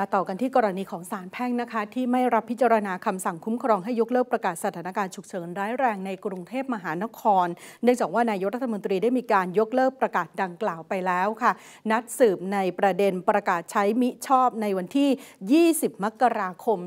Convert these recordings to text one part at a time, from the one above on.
มาต่อกันที่กรณีของศาลแพ่งนะคะ ที่ไม่รับพิจารณาคำสั่งคุ้มครอง ให้ยกเลิกประกาศสถานการณ์ฉุกเฉิน ร้ายแรงในกรุงเทพมหานครเนื่องจากว่านายกรัฐมนตรีได้มีการยกเลิกประกาศดังกล่าวไปแล้วค่ะ นัดสืบในประเด็นประกาศใช้มิชอบในวันที่ 20 มกราคม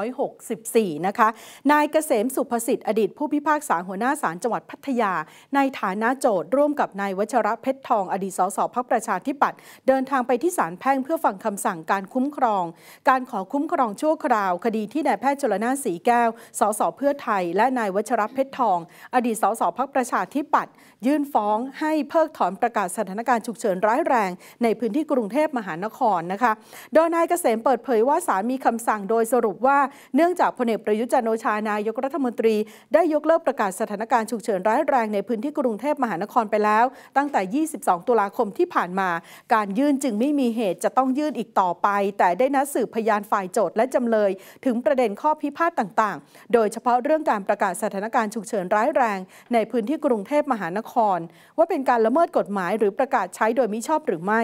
2564 นะคะ นายเกษมสุภสิทธิ์อดีตผู้พิพากษาหัวหน้าศาลจังหวัดพัทยา ในฐานะโจทย์ร่วมกับนายวชระเพชรทอง อดีตสสพักประชาธิปัตย์เดินทางไปที่ศาลแพ่งเพื่อฟังคำสั่งการการคุ้มครอง การขอคุ้มครองชั่วคราว คดีที่นายแพทย์ชลนาสีแก้วสสเพื่อไทย และนายวัชรเพชรทอง อดีตสสพักประชาธิปัตย์ยื่นฟ้องให้เพิกถอนประกาศสถานการณ์ฉุกเฉินร้ายแรง ในพื้นที่กรุงเทพมหานครนะคะโดยนายเกษมเปิดเผยว่าศาลมีคำสั่ง โดยสรุปว่าเนื่องจากพลเอกประยุจันโอชานายกรัฐมนตรี ได้ยกเลิกประกาศสถานการณ์ฉุกเฉินร้ายแรงในพื้นที่กรุงเทพมหานครไปแล้ว ตั้งแต่ 22 ตุลาคมที่ผ่านมา การยื่นจึงไม่มีเหตุจะต้องยื่นอีกต่อไปแต่ได้นัดสืบพยานฝ่ายโจทและจำเลยถึงประเด็นข้อพิพาทต่างๆ โดยเฉพาะเรื่องการประกาศสถานการณ์ฉุกเฉินร้ายแรง ในพื้นที่กรุงเทพมหานคร ว่าเป็นการละเมิดกฎหมายหรือประกาศใช้โดยมิชอบหรือไม่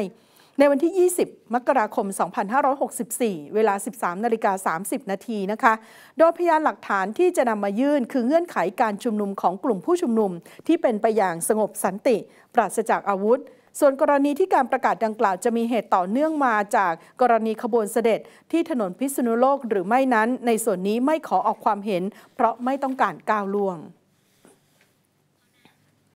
ในวันที่ 20 มกราคม 2564 เวลา 13นาฬิกา30 นาทีนะคะ โดยพยานหลักฐานที่จะนำมายื่นคือเงื่อนไขการชุมนุมของกลุ่มผู้ชุมนุมที่เป็นไปอย่างสงบสันติ ปราศจากอาวุธส่วนกรณีที่การประกาศดังกล่าวจะมีเหตุต่อเนื่องมาจากกรณีขบวนเสด็จ ที่ถนนพิษณุโลกหรือไม่นั้น ในส่วนนี้ไม่ขอออกความเห็น เพราะไม่ต้องการก้าวล่วง